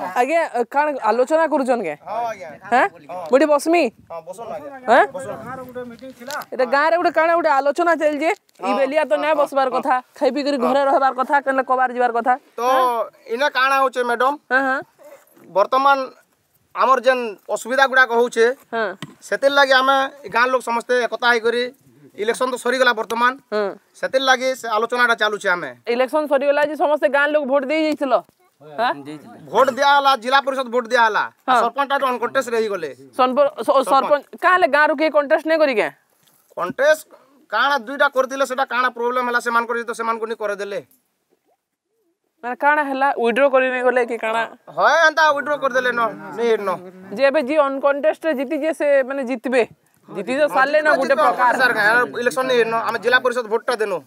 आज्ञा कण आलोचना कर जन के हां आज्ञा हां बसमी हां बसो लागे हां गुडी मीटिंग छिला एटा गांरे गुडी कणे गुडी आलोचना चल जे इ हाँ, बेलिया तो हाँ, नै हाँ, बसबार कथा खाई पी कर घरे रहबार कथा कने कबार जिवार कथा तो इने काणा होचे मैडम हां हां वर्तमान आमर जन असुविधा गुडा कहउचे हां सेतिर लागे आमे गां लोग समस्त एकता आइ करी इलेक्शन तो सरी गला वर्तमान हम सेतिर लागे आलोचनाटा चालू छे आमे इलेक्शन सरी गला जे समस्त गां लोग वोट देई जैतलो ভোট দিয়া হলা জেলা পরিষদ ভোট দিয়া হলা सरपंच टा অন কন্টেস্ট রই গলে सरपंच কালে গাঁ রু কে কন্টেস্ট নে করি কে কন্টেস্ট কানা দুইটা করে দিলে সেটা কানা প্রবলেম হলা সেমান করি তো সেমান কোনি করে দেলে মানে কানা হলা উইড্র করি নে গলে কি কানা হয় এন্তা উইড্র করে দেলে ন নে ন যে এবে জি অন কন্টেস্ট রে জিতি যে সে মানে জিতবে জিতি যে সালে না গুটে প্রকার স্যার ইলেকশন নে ন আমি জেলা পরিষদ ভোটটা দেনো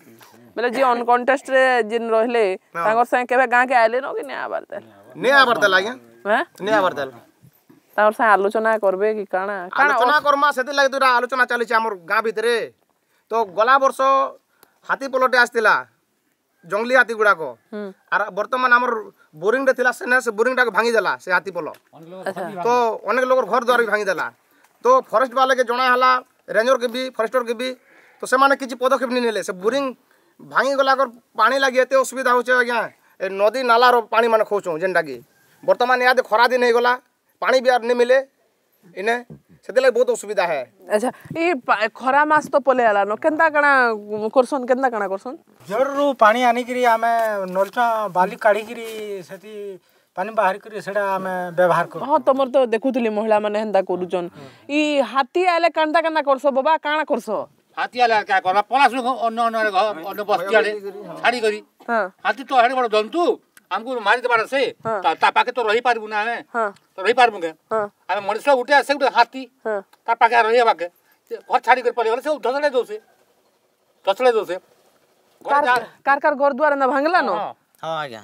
ବୋଲେ ଯିଏ ଅନକଣ୍ଟେଷ୍ଟ ରେ ଯେନ୍ ରହିଲେ ତାଙ୍କର ସାଙ୍ଗେ କେବେ ଗାଁକେ ଆଇଲେ ନ କି ନିଆ ଆବାର ତାହେଲେ ନିଆ ଆବାର ତାହେଲେ ଆଜ୍ଞା ନିଆ ଆବାର ତାହେଲେ ତାଙ୍କର ସାଙ୍ଗେ ଆଲୋଚନା କରବେ କି କାଣା ଆଲୋଚନା କରମା ସେଥିଲାଗି ଦୁଇଟା ଆଲୋଚନା ଚାଲିଛି ଆମର ଗାଁ ଭିତରେ ତ ଗଲା ବର୍ଷ ହାତୀ ପଲଟେ ଆସିଥିଲା ଜଙ୍ଗଲି ହାତୀ ଗୁଡ଼ାକ ଆର ବର୍ତ୍ତମାନ ଆମର ବୋରିଂଟେ ଥିଲା ସେନେ ସେ ବୋରିଂଟାକୁ ଭାଙ୍ଗିଦେଲା ସେ ହାତୀ ପଲ ତ ଅନେକ ଲୋକର ଘର ଦ୍ୱାର ବି ଭାଙ୍ଗିଦେଲା ତ ଫରେଷ୍ଟ ବାଲାକେ ଜଣା ହେଲା ରେଞ୍ଜରକେ ବି ଫରେଷ୍ଟରକେ ବି ତ ସେମାନେ କିଛି ପଦକ୍ଷେପ ନେଇ ନେଲେ ସେ ବୋରିଂ ଭାଙ୍ଗିଗଲା ପାଣି ଲାଗି ଏତେ ଅସୁବିଧା ହେଉଛି ଆଜ୍ଞା ଏ ନଦୀ ନାଲାର ପାଣି ମାନେ ଖାଉଛୁ ଯେନ୍ଟାକି ବର୍ତ୍ତମାନ ଇହାଦେ ଖରାଦିନ ହେଇଗଲା ପାଣି ବି ଆର୍ ନି ମିଲେ ଇନେ ସେଥିଲାଗି ବହୁତ ଅସୁବିଧା ହେ ଆଚ୍ଛା ଇ ଖରା ମାସ ତ ପଲେଇ ଆଲାନ କେନ୍ତା କାଣା କରସନ୍ କେନ୍ତା କାଣା କରସନ୍ ଜରରୁ ପାଣି ଆଣିକିରି ଆମେ ନଳଚା ବାଲି କାଢ଼ିକିରି ସେଠି ପାଣି ବାହାର କରି ସେଟା ଆମେ ବ୍ୟବହାର କରୁ ହଁ ତମର ତ ଦେଖୁଥିଲି ମହିଳାମାନେ ହେନ୍ତା କରୁଛନ୍ ଇ ହାତୀ ଆଇଲେ କେନ୍ତା କେନ୍ତା କରସ ବାବା କାଣା କରସ হাতিয়ালে আর কা করবা পলাশু অন্য অন্য ঘর অন্য বস্তিয়ালে ছাড়ি করি হাতি তো হেড়ে বড় জন্তু আমকু মারি দেবার আছে তা পাখে তো রহি পারবু না আমি তো রহি পারবু কে আমি মনুষ্য উঠে আসে গোটে হাতি তা পাখে রহি পাখে ঘর ছাড়ি করে পলে গেলে সে ধসলে দৌছে ধসলে দৌছে কার কার ঘর দুয়ারে না ভাঙলা না হ্যাঁ আজ্ঞা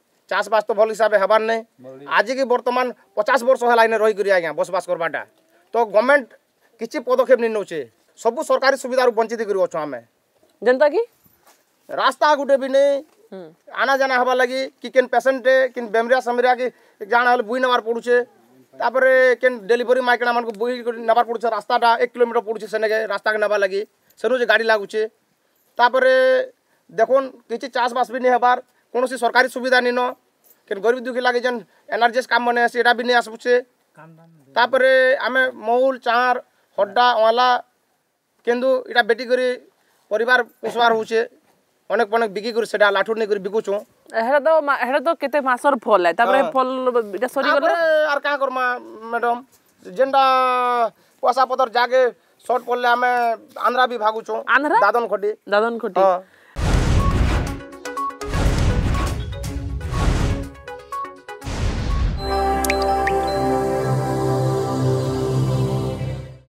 बास तो भल हिसाब हबार नहीं आज की बर्तमान पचास वर्ष है रही कर बसवास करवाटा तो गवर्नमेंट किसी पदक्षेप नहीं नौ सब सरकारी सुविधा वंचित कर रास्ता गुटे भी नहीं आना जाना हबार लगे कि किन पेसेंट कि बेमरिया सेमरिया कि जाना बुई नबार पड़े तापर के डेलीवरी माइकना मान को बुह नबार पड़े रास्ता एक किलोमीटर पड़ू से रास्ता के नबार लगे सेनु गाड़ी लगुचे देख कि बास भी नहीं हबार କୌଣସି ସରକାରୀ ସୁବିଧା ନିନ କିନ୍ତୁ ଗରିବ ଦୁଃଖୀ ଲାଗି ଯେନ୍ ଏନ୍ଆର୍ଜିଏସ୍ କାମ ମାନେ ସେଇଟା ବି ନେଇ ଆସୁଛେ ତାପରେ ଆମେ মৌল ଚାଁର হড্ডা ଅଁଲା কিন্তু ଇଟା বেটি করে পরিবার পোষবার ହଉଛେ অনেক অনেক বিক্রি করে সেটা লাঠু নিয়ে বিকুছু আর কা করমা ম্যাডাম যেটা পয়সা পতর জাগে শর্ট পড়লে আমি আন্ধ্রা বি ভাগুছু দাদন খটি দাদন খটি